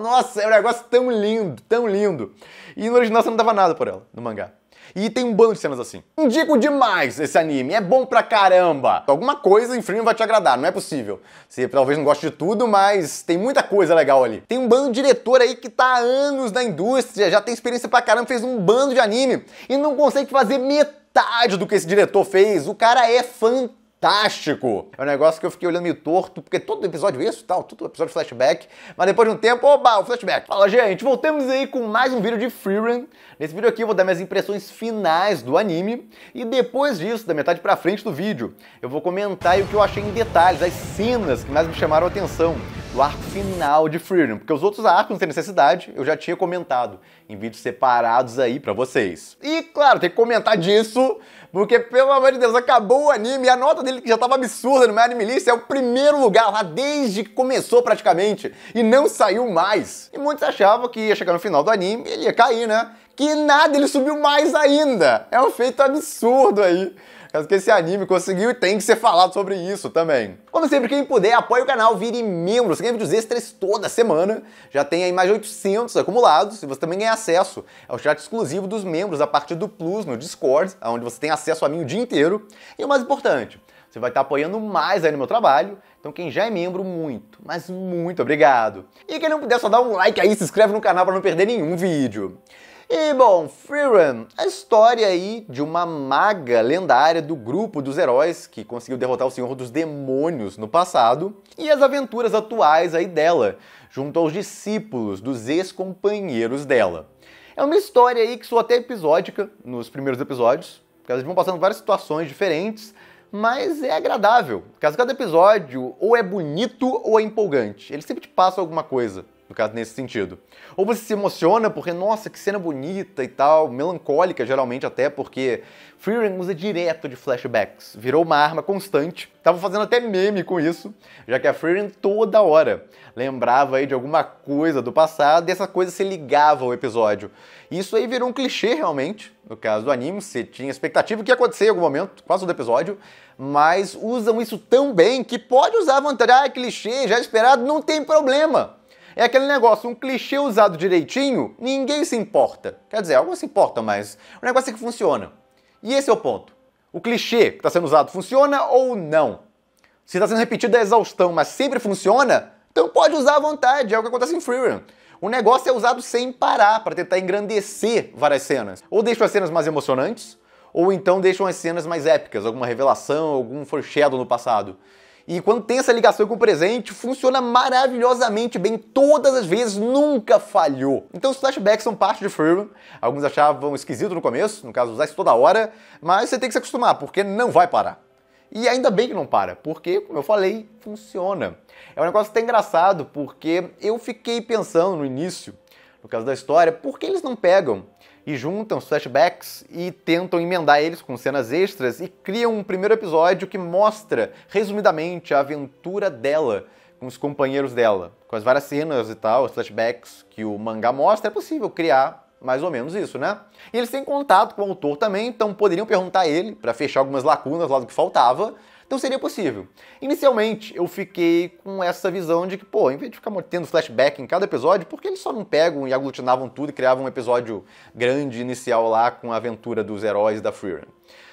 Nossa, é um negócio tão lindo, tão lindo. E no original você não dava nada por ela, no mangá. E tem um bando de cenas assim. Indico demais esse anime, é bom pra caramba. Alguma coisa em Freeman vai te agradar, não é possível. Você talvez não goste de tudo, mas tem muita coisa legal ali. Tem um bando de diretor aí que tá há anos na indústria, já tem experiência pra caramba, fez um bando de anime e não consegue fazer metade do que esse diretor fez. O cara é fantástico fantástico. É um negócio que eu fiquei olhando meio torto, porque todo episódio isso tal, todo episódio flashback. Mas depois de um tempo, oba, o flashback. Fala, gente, voltamos aí com mais um vídeo de Freerun. Nesse vídeo aqui eu vou dar minhas impressões finais do anime. E depois disso, da metade pra frente do vídeo, eu vou comentar o que eu achei em detalhes, as cenas que mais me chamaram a atenção do arco final de Freedom, porque os outros arcos não tem necessidade, eu já tinha comentado em vídeos separados aí para vocês. E claro, tem que comentar disso porque, pelo amor de Deus, acabou o anime e a nota dele que já tava absurda no meu Anime List é o primeiro lugar lá desde que começou praticamente e não saiu mais. E muitos achavam que ia chegar no final do anime e ele ia cair, né? Que nada, ele subiu mais ainda. É um feito absurdo aí caso que esse anime conseguiu e tem que ser falado sobre isso também. Como sempre, quem puder, apoie o canal, vire membro. Você ganha vídeos extras toda semana. Já tem aí mais de 800 acumulados. E você também ganha acesso ao é chat exclusivo dos membros a partir do Plus no Discord, onde você tem acesso a mim o dia inteiro. E o mais importante, você vai estar apoiando mais aí no meu trabalho. Então quem já é membro, muito, mas muito obrigado. E quem não puder, só dá um like aí, se inscreve no canal para não perder nenhum vídeo. E bom, Freerun, a história aí de uma maga lendária do grupo dos heróis que conseguiu derrotar o Senhor dos Demônios no passado e as aventuras atuais aí dela, junto aos discípulos dos ex-companheiros dela. É uma história aí que soa até episódica nos primeiros episódios, porque elas vão passando várias situações diferentes, mas é agradável, porque cada episódio ou é bonito ou é empolgante. Ele sempre te passa alguma coisa no caso nesse sentido. Ou você se emociona porque, nossa, que cena bonita e tal, melancólica geralmente até, porque Freeran usa direto de flashbacks, virou uma arma constante. Tava fazendo até meme com isso, já que a Freeran toda hora lembrava aí de alguma coisa do passado e essa coisa se ligava ao episódio. E isso aí virou um clichê realmente, no caso do anime, você tinha expectativa que ia acontecer em algum momento, quase todo episódio, mas usam isso tão bem que pode usar a vantagem, ah, clichê, já esperado, não tem problema é aquele negócio, um clichê usado direitinho, ninguém se importa. Quer dizer, alguns se importam, mas o negócio é que funciona. E esse é o ponto. O clichê que está sendo usado funciona ou não? Se está sendo repetido a é exaustão, mas sempre funciona, então pode usar à vontade, é o que acontece em Freerun. O negócio é usado sem parar para tentar engrandecer várias cenas. Ou deixam as cenas mais emocionantes, ou então deixam as cenas mais épicas, alguma revelação, algum foreshadow no passado. E quando tem essa ligação com o presente, funciona maravilhosamente bem todas as vezes, nunca falhou. Então os flashbacks são parte de Furman. Alguns achavam esquisito no começo, no caso, usar isso toda hora, mas você tem que se acostumar, porque não vai parar. E ainda bem que não para, porque, como eu falei, funciona. É um negócio até engraçado, porque eu fiquei pensando no início, no caso da história, por que eles não pegam e juntam os flashbacks e tentam emendar eles com cenas extras e criam um primeiro episódio que mostra, resumidamente, a aventura dela com os companheiros dela. Com as várias cenas e tal, os flashbacks que o mangá mostra, é possível criar mais ou menos isso, né? E eles têm contato com o autor também, então poderiam perguntar a ele para fechar algumas lacunas lá do que faltava então seria possível. Inicialmente, eu fiquei com essa visão de que, pô, em vez de ficar tendo flashback em cada episódio, por que eles só não pegam e aglutinavam tudo e criavam um episódio grande inicial lá com a aventura dos heróis da Freerun?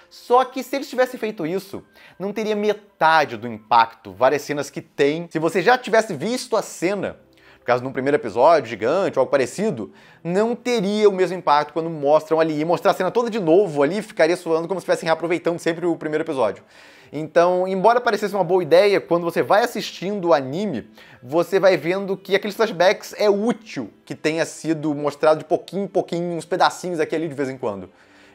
Só que se eles tivessem feito isso, não teria metade do impacto, várias cenas que tem, se você já tivesse visto a cena caso de um primeiro episódio gigante ou algo parecido, não teria o mesmo impacto quando mostram ali. E mostrar a cena toda de novo ali ficaria soando como se estivessem reaproveitando sempre o primeiro episódio. Então, embora parecesse uma boa ideia, quando você vai assistindo o anime, você vai vendo que aqueles flashbacks é útil que tenha sido mostrado de pouquinho em pouquinho, uns pedacinhos aqui ali de vez em quando.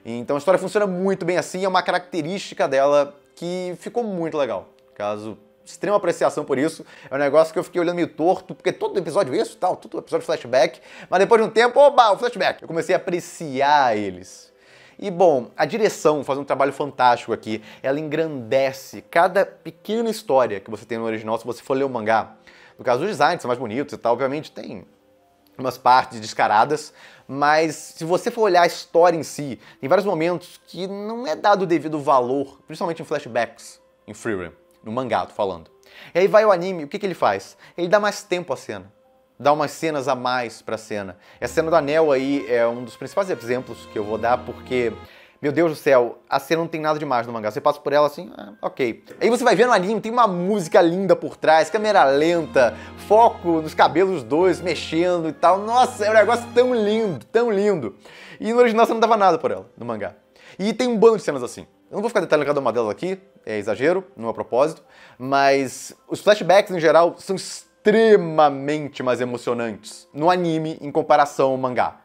Então a história funciona muito bem assim, é uma característica dela que ficou muito legal. Caso extrema apreciação por isso. É um negócio que eu fiquei olhando meio torto, porque todo episódio isso tal, todo episódio flashback. Mas depois de um tempo, oba, o flashback. Eu comecei a apreciar eles. E bom, a direção faz um trabalho fantástico aqui. Ela engrandece cada pequena história que você tem no original se você for ler o mangá. No caso, os designs são mais bonitos e tal, obviamente tem umas partes descaradas, mas se você for olhar a história em si, tem vários momentos que não é dado o devido valor, principalmente em flashbacks em Freerun no mangá, tô falando. E aí vai o anime, o que, que ele faz? Ele dá mais tempo à cena. Dá umas cenas a mais pra cena. E a cena do anel aí é um dos principais exemplos que eu vou dar, porque meu Deus do céu, a cena não tem nada demais no mangá. Você passa por ela assim, ah, ok. Aí você vai ver no anime, tem uma música linda por trás, câmera lenta, foco nos cabelos dois mexendo e tal. Nossa, é um negócio tão lindo, tão lindo. E no original você não dava nada por ela, no mangá. E tem um bando de cenas assim. Eu não vou ficar detalhando cada uma delas aqui, é exagero, não é propósito, mas os flashbacks em geral são extremamente mais emocionantes no anime em comparação ao mangá.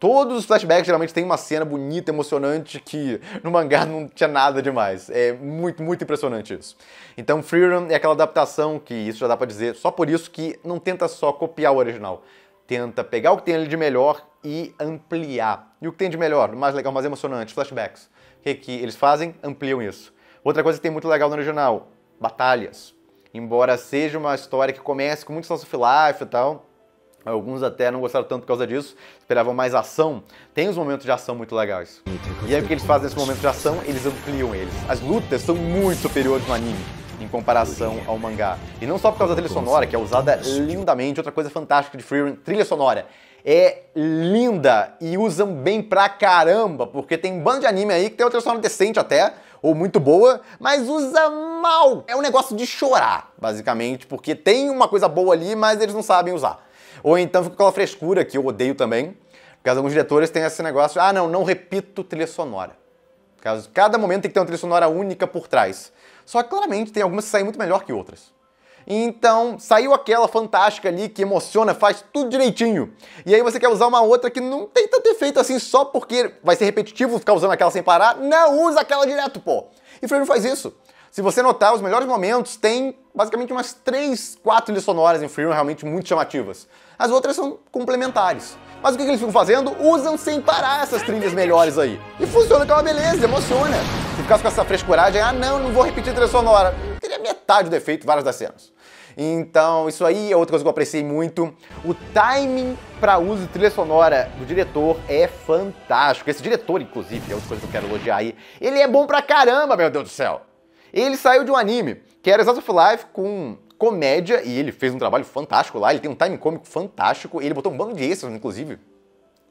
Todos os flashbacks geralmente têm uma cena bonita, emocionante, que no mangá não tinha nada demais. É muito, muito impressionante isso. Então, Freedom é aquela adaptação que isso já dá para dizer, só por isso que não tenta só copiar o original. Tenta pegar o que tem ali de melhor e ampliar. E o que tem de melhor, mais legal, mais emocionante, flashbacks que, eles fazem ampliam isso. Outra coisa que tem muito legal no original, batalhas. Embora seja uma história que comece com muito sense of life e tal, Alguns até não gostaram tanto por causa disso, esperavam mais ação. Tem uns momentos de ação muito legais. E aí o que eles fazem nesse momento de ação? Eles ampliam eles. As lutas são muito superiores no anime em comparação ao mangá. E não só por causa da trilha sonora, que é usada lindamente, outra coisa fantástica de Freerun, trilha sonora. É linda e usam bem pra caramba, porque tem um bando de anime aí que tem uma trilha sonora decente até, ou muito boa, mas usa mal. É um negócio de chorar, basicamente, porque tem uma coisa boa ali, mas eles não sabem usar. Ou então fica com aquela frescura que eu odeio também, porque alguns diretores têm esse negócio, ah não, não repito trilha sonora. Cada momento tem que ter uma trilha sonora única por trás. Só que claramente tem algumas que saem muito melhor que outras. Então, saiu aquela fantástica ali que emociona, faz tudo direitinho. E aí você quer usar uma outra que não tem tanto efeito assim só porque vai ser repetitivo ficar usando aquela sem parar. Não usa aquela direto, pô. E Freire faz isso. Se você notar, os melhores momentos tem basicamente umas 3, 4 trilhas sonoras em Freedom realmente muito chamativas. As outras são complementares. Mas o que, que eles ficam fazendo? Usam sem parar essas trilhas melhores aí. E funciona que é uma beleza, emociona. Se ficasse com essa frescuragem, ah não, não vou repetir a trilha sonora. Teria metade do efeito várias das cenas. Então, isso aí é outra coisa que eu apreciei muito. O timing para uso de trilha sonora do diretor é fantástico. Esse diretor, inclusive, é outra coisa que eu quero elogiar aí. Ele é bom pra caramba, meu Deus do céu. Ele saiu de um anime, que era Exalt of Life com comédia, e ele fez um trabalho fantástico lá, ele tem um time cômico fantástico, ele botou um bando de extras, inclusive,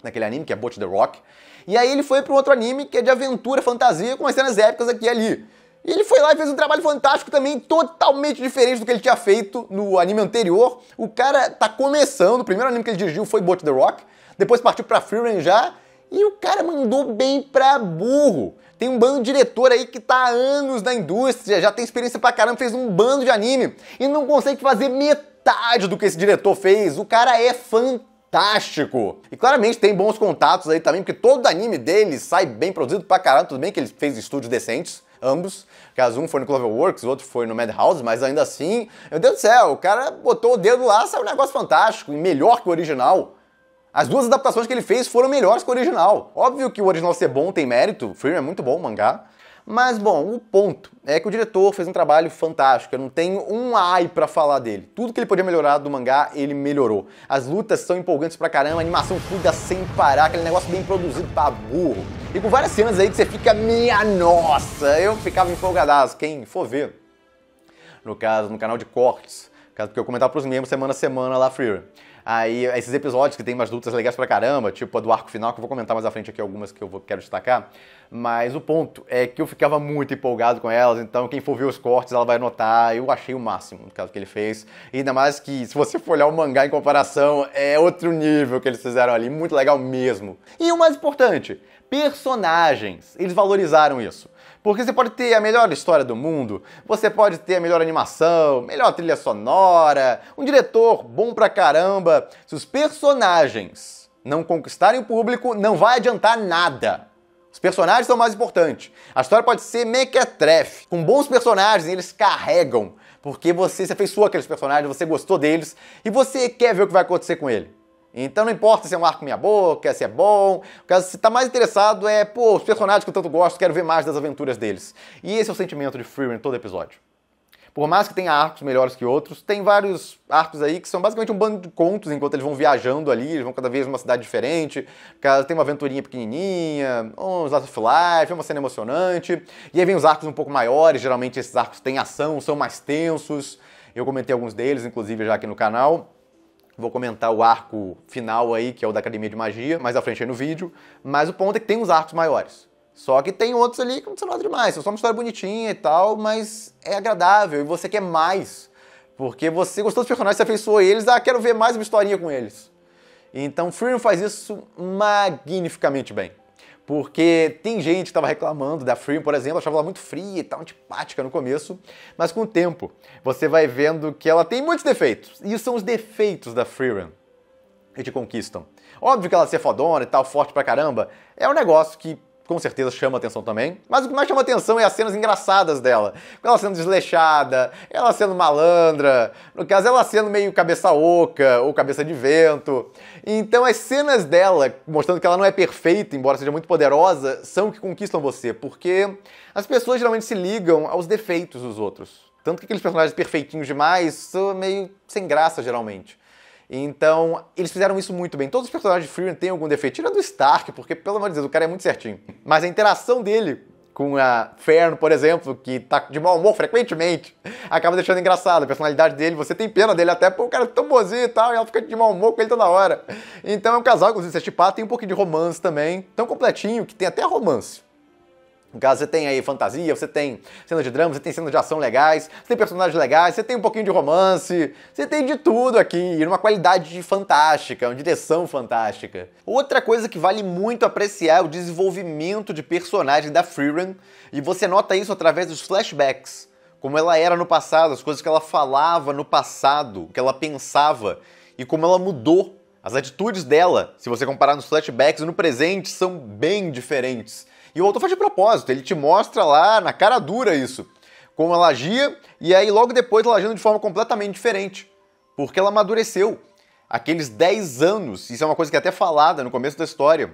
naquele anime que é Boat the Rock. E aí ele foi para outro anime que é de aventura, fantasia, com umas cenas épicas aqui e ali. E ele foi lá e fez um trabalho fantástico também, totalmente diferente do que ele tinha feito no anime anterior. O cara tá começando, o primeiro anime que ele dirigiu foi Boat the Rock, depois partiu para Freerun já, e o cara mandou bem pra burro. Tem um bando de diretor aí que tá há anos na indústria, já tem experiência pra caramba, fez um bando de anime e não consegue fazer metade do que esse diretor fez. O cara é fantástico. E claramente tem bons contatos aí também, porque todo anime dele sai bem produzido pra caramba, tudo bem que ele fez estúdios decentes, ambos. Caso um foi no Cloverworks, o outro foi no Madhouse, mas ainda assim, meu Deus do céu, o cara botou o dedo lá, saiu um negócio fantástico e melhor que o original. As duas adaptações que ele fez foram melhores que o original. Óbvio que o original ser bom tem mérito, o filme é muito bom, o mangá. Mas bom, o ponto é que o diretor fez um trabalho fantástico. Eu não tenho um ai para falar dele. Tudo que ele podia melhorar do mangá, ele melhorou. As lutas são empolgantes pra caramba, a animação cuida sem parar, aquele negócio bem produzido pra burro. E com várias cenas aí que você fica, minha nossa, eu ficava empolgadaço, quem for ver. No caso, no canal de cortes, caso que eu comentava pros membros semana a semana lá, Freer. Aí esses episódios que tem umas lutas legais pra caramba, tipo a do arco final, que eu vou comentar mais à frente aqui algumas que eu vou, quero destacar. Mas o ponto é que eu ficava muito empolgado com elas, então quem for ver os cortes ela vai notar. Eu achei o máximo no caso que ele fez. E ainda mais que se você for olhar o mangá em comparação, é outro nível que eles fizeram ali, muito legal mesmo. E o mais importante, personagens. Eles valorizaram isso. Porque você pode ter a melhor história do mundo, você pode ter a melhor animação, melhor trilha sonora, um diretor bom pra caramba. Se os personagens não conquistarem o público, não vai adiantar nada. Os personagens são mais importantes. A história pode ser mequetrefe. Com bons personagens, eles carregam. Porque você se afeiçoou aqueles personagens, você gostou deles e você quer ver o que vai acontecer com ele. Então não importa se é um arco minha boca, se é bom. O caso se tá mais interessado é, pô, os personagens que eu tanto gosto, quero ver mais das aventuras deles. E esse é o sentimento de Freeman em todo episódio. Por mais que tenha arcos melhores que outros, tem vários arcos aí que são basicamente um bando de contos enquanto eles vão viajando ali, eles vão cada vez numa cidade diferente. Tem uma aventurinha pequenininha, uns Last of Life, uma cena emocionante. E aí vem os arcos um pouco maiores, geralmente esses arcos têm ação, são mais tensos. Eu comentei alguns deles, inclusive, já aqui no canal. Vou comentar o arco final aí, que é o da Academia de Magia, mais à frente aí no vídeo. Mas o ponto é que tem uns arcos maiores. Só que tem outros ali que não são nada demais, são só uma história bonitinha e tal, mas é agradável e você quer mais. Porque você gostou dos personagens, você afeiçoou eles, ah, quero ver mais uma historinha com eles. Então Freedom faz isso magnificamente bem. Porque tem gente que estava reclamando da Freemium, por exemplo, achava ela muito fria e tal, antipática no começo, mas com o tempo você vai vendo que ela tem muitos defeitos. E isso são os defeitos da Freemium que te conquistam. Óbvio que ela ser fodona e tal, forte pra caramba, é um negócio que com certeza chama atenção também, mas o que mais chama atenção é as cenas engraçadas dela. Ela sendo desleixada, ela sendo malandra, no caso, ela sendo meio cabeça oca ou cabeça de vento. Então, as cenas dela, mostrando que ela não é perfeita, embora seja muito poderosa, são que conquistam você, porque as pessoas geralmente se ligam aos defeitos dos outros. Tanto que aqueles personagens perfeitinhos demais são meio sem graça, geralmente. Então, eles fizeram isso muito bem. Todos os personagens de Freeman têm algum defeito, tirando o Stark, porque, pelo amor de Deus, o cara é muito certinho. Mas a interação dele com a Ferno por exemplo, que tá de mau humor frequentemente, acaba deixando engraçado. A personalidade dele, você tem pena dele até, pô, o cara é tão bozinho e tal, e ela fica de mau humor com ele toda hora. Então é um casal, inclusive, se é tem um pouquinho de romance também, tão completinho que tem até romance. No caso, você tem aí fantasia, você tem cena de drama, você tem cenas de ação legais, você tem personagens legais, você tem um pouquinho de romance, você tem de tudo aqui, numa qualidade fantástica, uma direção fantástica. Outra coisa que vale muito apreciar é o desenvolvimento de personagem da Freerun, e você nota isso através dos flashbacks, como ela era no passado, as coisas que ela falava no passado, o que ela pensava, e como ela mudou. As atitudes dela, se você comparar nos flashbacks no presente, são bem diferentes. E o autor faz de propósito, ele te mostra lá na cara dura isso, como ela agia, e aí logo depois ela agindo de forma completamente diferente, porque ela amadureceu. Aqueles 10 anos, isso é uma coisa que é até falada no começo da história,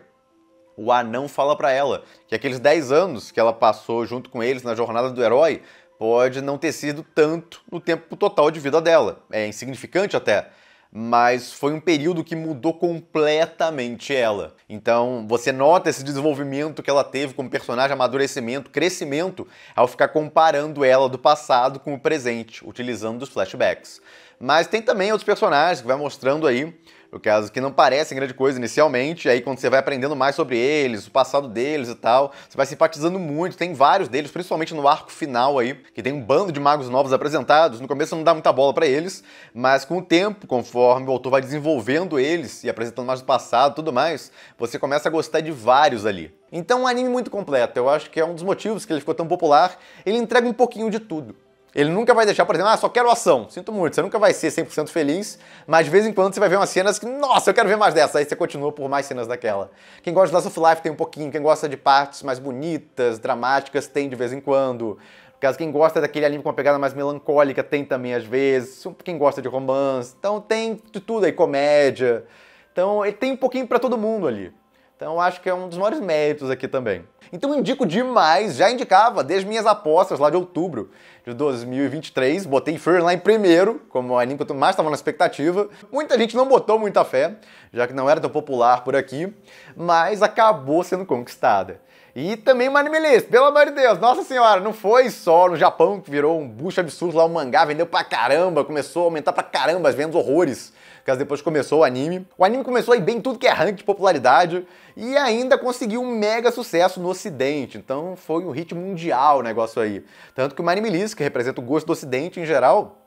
o anão fala para ela que aqueles 10 anos que ela passou junto com eles na jornada do herói pode não ter sido tanto no tempo total de vida dela. É insignificante até mas foi um período que mudou completamente ela. Então você nota esse desenvolvimento que ela teve como personagem, amadurecimento, crescimento, ao ficar comparando ela do passado com o presente, utilizando os flashbacks. Mas tem também outros personagens que vai mostrando aí no caso, que não parecem grande coisa inicialmente, aí quando você vai aprendendo mais sobre eles, o passado deles e tal, você vai simpatizando muito, tem vários deles, principalmente no arco final aí, que tem um bando de magos novos apresentados, no começo não dá muita bola para eles, mas com o tempo, conforme o autor vai desenvolvendo eles e apresentando mais do passado e tudo mais, você começa a gostar de vários ali. Então, um anime muito completo, eu acho que é um dos motivos que ele ficou tão popular, ele entrega um pouquinho de tudo. Ele nunca vai deixar, por exemplo, ah, só quero ação. Sinto muito, você nunca vai ser 100% feliz, mas de vez em quando você vai ver umas cenas que, nossa, eu quero ver mais dessa. Aí você continua por mais cenas daquela. Quem gosta de Last of Life tem um pouquinho, quem gosta de partes mais bonitas, dramáticas, tem de vez em quando. Caso quem gosta daquele anime com uma pegada mais melancólica tem também às vezes. Quem gosta de romance, então tem de tudo aí, comédia. Então ele tem um pouquinho para todo mundo ali. Então acho que é um dos maiores méritos aqui também. Então indico demais, já indicava desde minhas apostas lá de outubro de 2023, botei Fur lá em primeiro, como o anime que eu mais estava na expectativa. Muita gente não botou muita fé, já que não era tão popular por aqui, mas acabou sendo conquistada. E também o Anime List, pelo amor de Deus, nossa senhora, não foi só no Japão que virou um bucho absurdo lá, o mangá vendeu pra caramba, começou a aumentar pra caramba as vendas horrores caso depois começou o anime. O anime começou aí bem tudo que é ranking de popularidade e ainda conseguiu um mega sucesso no ocidente, então foi um hit mundial o negócio aí. Tanto que o Anime List, que representa o gosto do ocidente em geral,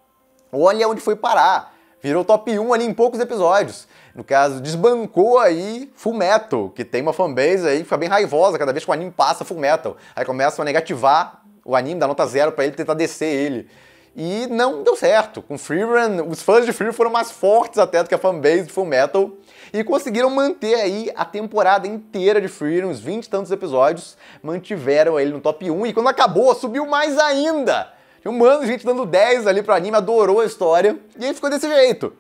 olha onde foi parar. Virou top 1 ali em poucos episódios. No caso, desbancou aí Fullmetal, que tem uma fanbase aí que fica bem raivosa cada vez que o anime passa Fullmetal. Aí começam a negativar o anime, dá nota zero para ele tentar descer ele e não deu certo. Com Freerun, os fãs de Free foram mais fortes até do que a fanbase de Full Metal e conseguiram manter aí a temporada inteira de Freerun, uns 20 e tantos episódios, mantiveram ele no top 1 e quando acabou, subiu mais ainda. Tinha um mano, de gente dando 10 ali pro anime, adorou a história e aí ficou desse jeito.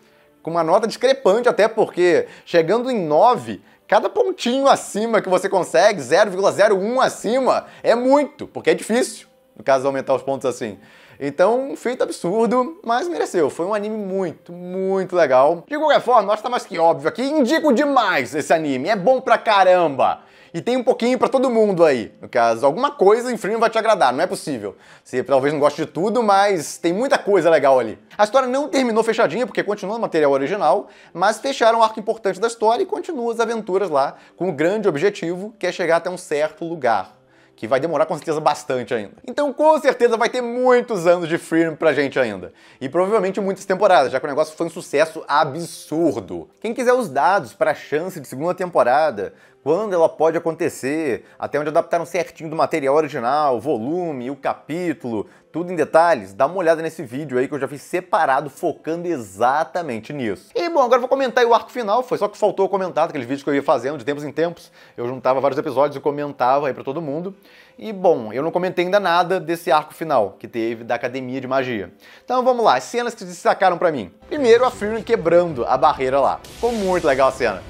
Com uma nota discrepante até porque chegando em 9, Cada pontinho acima que você consegue, 0,01 acima, é muito, porque é difícil, no caso, aumentar os pontos assim. Então, um feito absurdo, mas mereceu. Foi um anime muito, muito legal. De qualquer forma, acho que tá mais que óbvio aqui, indico demais esse anime. É bom pra caramba. E tem um pouquinho para todo mundo aí. No caso, alguma coisa em Freeman vai te agradar, não é possível. Você talvez não goste de tudo, mas tem muita coisa legal ali. A história não terminou fechadinha, porque continua o material original, mas fecharam um arco importante da história e continuam as aventuras lá, com o grande objetivo, que é chegar até um certo lugar que vai demorar com certeza bastante ainda. Então, com certeza, vai ter muitos anos de Freedom pra gente ainda. E provavelmente muitas temporadas, já que o negócio foi um sucesso absurdo. Quem quiser os dados para a chance de segunda temporada, quando ela pode acontecer, até onde adaptaram certinho do material original, o volume, o capítulo, tudo em detalhes, dá uma olhada nesse vídeo aí que eu já fiz separado focando exatamente nisso. E bom, agora vou comentar o arco final, foi só que faltou comentar aqueles vídeos que eu ia fazendo de tempos em tempos, eu juntava vários episódios e comentava aí para todo mundo. E bom, eu não comentei ainda nada desse arco final que teve da Academia de Magia. Então vamos lá, as cenas que se destacaram para mim. Primeiro a Freeman quebrando a barreira lá. Ficou muito legal a cena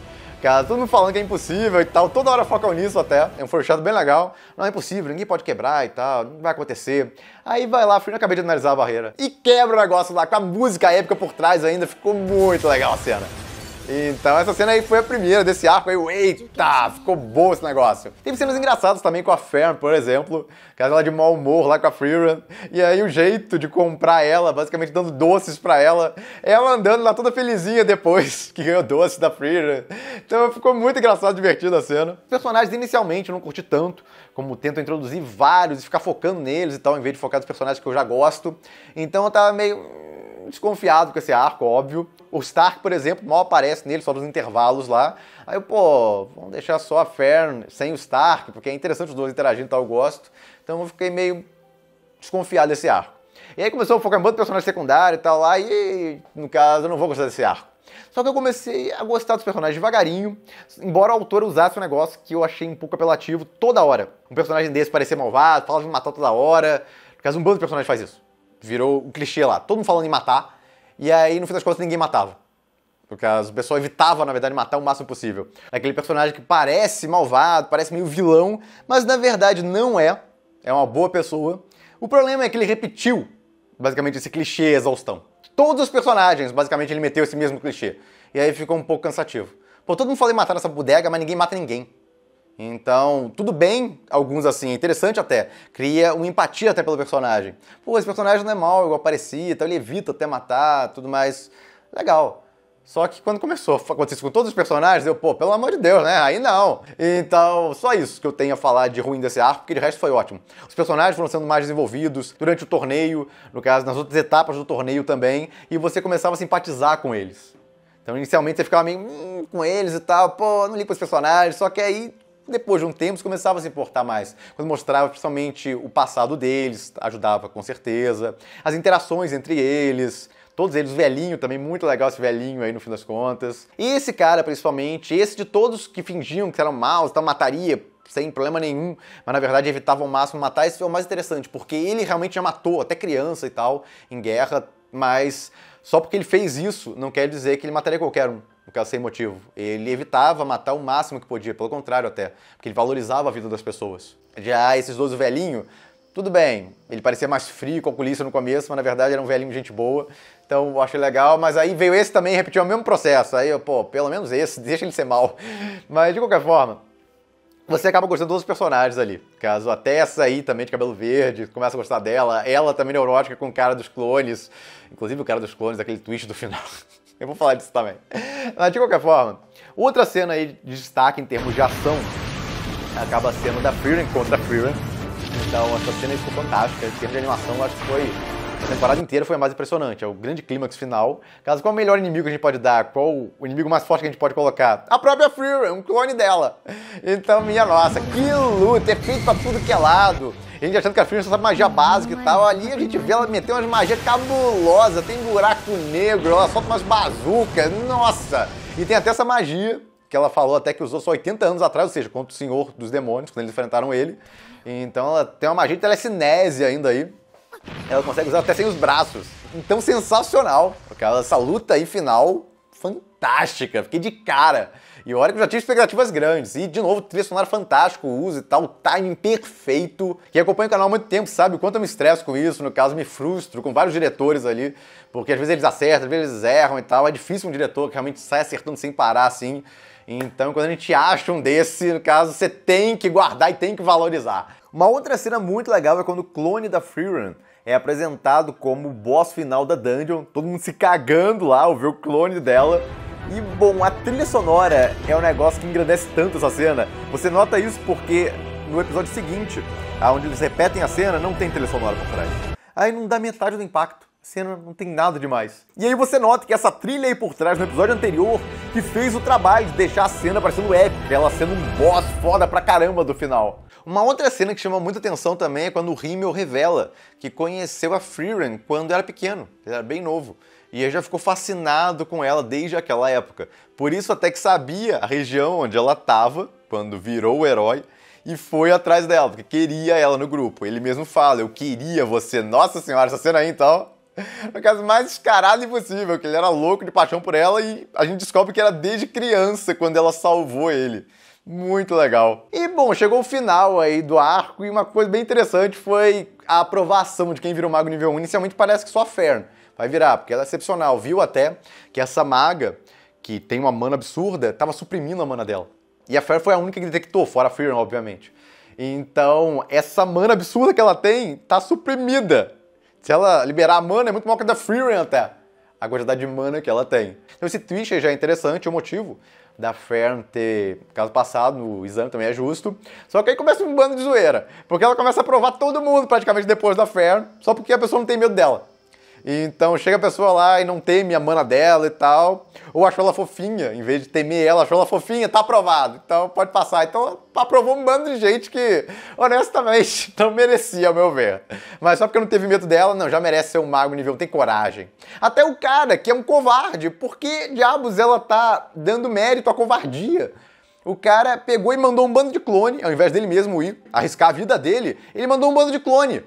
casa, todo mundo falando que é impossível e tal, toda hora focam nisso até. É um forchado bem legal. Não é impossível, ninguém pode quebrar e tal, não vai acontecer. Aí vai lá, eu acabei de analisar a barreira. E quebra o negócio lá, com a música épica por trás ainda, ficou muito legal a cena. Então essa cena aí foi a primeira desse arco aí. Eita, ficou bom esse negócio. Teve cenas engraçadas também com a Fern, por exemplo, que ela tá de mau humor lá com a Freerun. E aí o jeito de comprar ela, basicamente dando doces para ela. É ela andando lá toda felizinha depois que ganhou doce da Freerun. Então ficou muito engraçado, divertido a cena. Os personagens inicialmente eu não curti tanto, como tento introduzir vários e ficar focando neles e tal, em vez de focar nos personagens que eu já gosto. Então eu tava meio desconfiado com esse arco, óbvio. O Stark, por exemplo, mal aparece nele, só nos intervalos lá. Aí eu, pô, vamos deixar só a Fern sem o Stark, porque é interessante os dois interagindo e tal, eu gosto. Então eu fiquei meio desconfiado desse arco. E aí começou a focar muito personagem secundário e tal lá, e no caso eu não vou gostar desse arco. Só que eu comecei a gostar dos personagens devagarinho, embora o autor usasse um negócio que eu achei um pouco apelativo toda hora. Um personagem desse parecer malvado, falava de matar toda hora. No caso, um bando de personagens faz isso virou um clichê lá, todo mundo falando em matar, e aí no fim das contas ninguém matava. Porque as pessoas evitavam, na verdade, matar o máximo possível. Aquele personagem que parece malvado, parece meio vilão, mas na verdade não é. É uma boa pessoa. O problema é que ele repetiu, basicamente, esse clichê exaustão. Todos os personagens, basicamente, ele meteu esse mesmo clichê. E aí ficou um pouco cansativo. Pô, todo mundo fala em matar nessa bodega, mas ninguém mata ninguém. Então, tudo bem, alguns assim, é interessante até. Cria uma empatia até pelo personagem. Pô, esse personagem não é mal, igual parecia, então ele evita até matar, tudo mais. Legal. Só que quando começou a acontecer isso com todos os personagens, eu, pô, pelo amor de Deus, né? Aí não. Então, só isso que eu tenho a falar de ruim desse arco, porque de resto foi ótimo. Os personagens foram sendo mais desenvolvidos durante o torneio, no caso, nas outras etapas do torneio também, e você começava a simpatizar com eles. Então, inicialmente, você ficava meio hum, com eles e tal, pô, não ligo para os personagens, só que aí depois de um tempo, eles começavam a se importar mais, quando mostrava principalmente o passado deles, ajudava com certeza, as interações entre eles, todos eles, o velhinho também, muito legal esse velhinho aí no fim das contas. E esse cara, principalmente, esse de todos que fingiam que eram maus, então mataria sem problema nenhum, mas na verdade evitava ao máximo matar, esse foi o mais interessante, porque ele realmente já matou até criança e tal, em guerra, mas só porque ele fez isso não quer dizer que ele mataria qualquer um no caso sem motivo. Ele evitava matar o máximo que podia, pelo contrário até, porque ele valorizava a vida das pessoas. Já esses dois velhinho, tudo bem, ele parecia mais frio, calculista no começo, mas na verdade era um velhinho gente boa, então eu achei legal, mas aí veio esse também, e repetiu o mesmo processo, aí eu, pô, pelo menos esse, deixa ele ser mal. Mas de qualquer forma, você acaba gostando dos personagens ali. Caso até essa aí também de cabelo verde, começa a gostar dela. Ela também neurótica com o cara dos clones. Inclusive o cara dos clones, aquele twist do final. Eu vou falar disso também. Mas de qualquer forma, outra cena aí de destaque em termos de ação acaba sendo da Freeran contra Freeran. Então essa cena ficou fantástica. Em termos de animação, eu acho que foi. A temporada inteira foi a mais impressionante. É o grande clímax final. Caso qual é o melhor inimigo que a gente pode dar? Qual o inimigo mais forte que a gente pode colocar? A própria Freeran, um clone dela. Então, minha nossa, que luta! É feito pra tudo que é lado a gente achando que a Fringe só sabe magia básica e tal. Ali a gente vê ela meter umas magias cabulosas, tem buraco negro, ela solta umas bazucas, nossa! E tem até essa magia que ela falou até que usou só 80 anos atrás, ou seja, contra o Senhor dos Demônios, quando eles enfrentaram ele. Então ela tem uma magia de telecinese ainda aí. Ela consegue usar até sem os braços. Então sensacional, porque essa luta aí final fantástica, fiquei de cara. E olha que eu já tinha expectativas grandes. E, de novo, trilha sonora fantástico, uso e tal, timing perfeito. Quem acompanha o canal há muito tempo sabe o quanto eu me estresso com isso, no caso, me frustro com vários diretores ali, porque às vezes eles acertam, às vezes eles erram e tal. É difícil um diretor que realmente sai acertando sem parar, assim. Então, quando a gente acha um desse, no caso, você tem que guardar e tem que valorizar. Uma outra cena muito legal é quando o clone da Freerun é apresentado como o boss final da dungeon, todo mundo se cagando lá ao ver o clone dela. E bom, a trilha sonora é um negócio que engrandece tanto essa cena. Você nota isso porque no episódio seguinte, onde eles repetem a cena, não tem trilha sonora por trás. Aí não dá metade do impacto. A cena não tem nada demais. E aí você nota que essa trilha aí por trás no episódio anterior que fez o trabalho de deixar a cena parecendo épica, ela sendo um boss foda pra caramba do final. Uma outra cena que chama muita atenção também é quando o Rimmel revela que conheceu a Freeran quando era pequeno, ele era bem novo, e ele já ficou fascinado com ela desde aquela época. Por isso até que sabia a região onde ela estava quando virou o herói e foi atrás dela, porque queria ela no grupo. Ele mesmo fala: "Eu queria você". Nossa senhora, essa cena aí então, no é caso mais escarado impossível, que ele era louco de paixão por ela e a gente descobre que era desde criança quando ela salvou ele. Muito legal. E bom, chegou o final aí do arco e uma coisa bem interessante foi a aprovação de quem virou mago nível 1. Inicialmente parece que só a Fern vai virar, porque ela é excepcional. Viu até que essa maga, que tem uma mana absurda, estava suprimindo a mana dela. E a Fern foi a única que detectou, fora a Fern, obviamente. Então, essa mana absurda que ela tem tá suprimida. Se ela liberar a mana, é muito maior que a da Freerun até. A quantidade de mana que ela tem. Então esse Twisher já é interessante, é o motivo da Fern ter caso passado no exame também é justo. Só que aí começa um bando de zoeira, porque ela começa a provar todo mundo praticamente depois da Fern, só porque a pessoa não tem medo dela. Então chega a pessoa lá e não teme a mana dela e tal, ou achou ela fofinha, em vez de temer ela, achou ela fofinha, tá aprovado, então pode passar. Então aprovou um bando de gente que, honestamente, não merecia, ao meu ver. Mas só porque não teve medo dela, não, já merece ser um mago nível, tem coragem. Até o cara que é um covarde, porque diabos ela tá dando mérito à covardia? O cara pegou e mandou um bando de clone, ao invés dele mesmo ir arriscar a vida dele, ele mandou um bando de clone.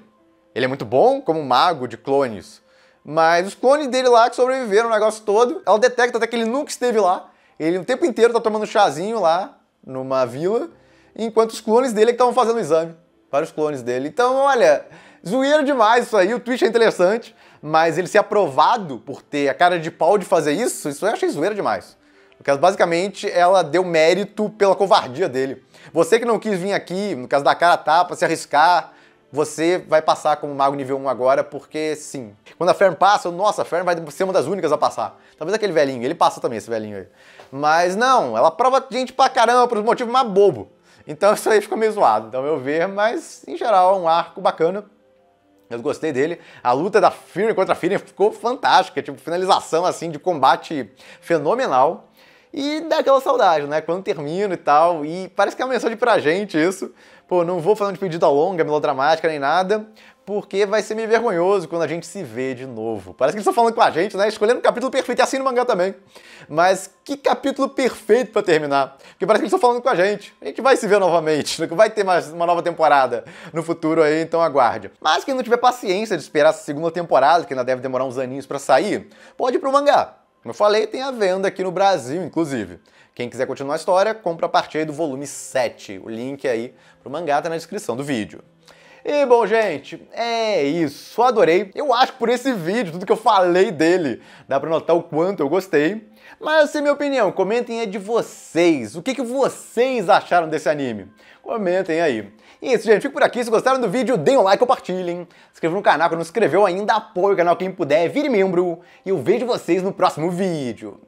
Ele é muito bom como um mago de clones, mas os clones dele lá que sobreviveram o negócio todo, ela detecta até que ele nunca esteve lá. Ele o tempo inteiro tá tomando chazinho lá numa vila, enquanto os clones dele é que estavam fazendo o exame. Vários clones dele. Então, olha, zoeiro demais isso aí, o twist é interessante, mas ele ser aprovado por ter a cara de pau de fazer isso, isso eu achei zoeira demais. Porque basicamente ela deu mérito pela covardia dele. Você que não quis vir aqui, no caso da cara tapa, se arriscar, você vai passar como mago nível 1 agora, porque sim. Quando a Fern passa, nossa, a Fern vai ser uma das únicas a passar. Talvez aquele velhinho, ele passa também, esse velhinho aí. Mas não, ela prova gente pra caramba, por um motivo mais bobo. Então isso aí ficou meio zoado, então meu ver, mas em geral é um arco bacana. Eu gostei dele. A luta da Firion contra a Firion ficou fantástica, tipo, finalização assim de combate fenomenal. E dá aquela saudade, né? Quando termina e tal. E parece que é uma mensagem pra gente isso. Pô, não vou fazer uma tipo despedida longa, melodramática nem nada, porque vai ser meio vergonhoso quando a gente se vê de novo. Parece que eles estão falando com a gente, né? Escolhendo um capítulo perfeito, é assim no mangá também. Mas que capítulo perfeito para terminar. Porque parece que eles estão falando com a gente. A gente vai se ver novamente, vai ter mais uma nova temporada no futuro aí, então aguarde. Mas quem não tiver paciência de esperar essa segunda temporada, que ainda deve demorar uns aninhos para sair, pode ir pro mangá. Como eu falei, tem a venda aqui no Brasil, inclusive. Quem quiser continuar a história, compra a partir do volume 7. O link aí pro mangá tá na descrição do vídeo. E bom, gente, é isso. Adorei. Eu acho que por esse vídeo, tudo que eu falei dele, dá pra notar o quanto eu gostei. Mas se assim, é minha opinião, comentem aí de vocês. O que, que vocês acharam desse anime? Comentem aí. E isso, gente. Fico por aqui. Se gostaram do vídeo, deem um like, compartilhem. Se inscrevam no canal, se não se inscreveu ainda, apoie o canal quem puder, vire membro. E eu vejo vocês no próximo vídeo.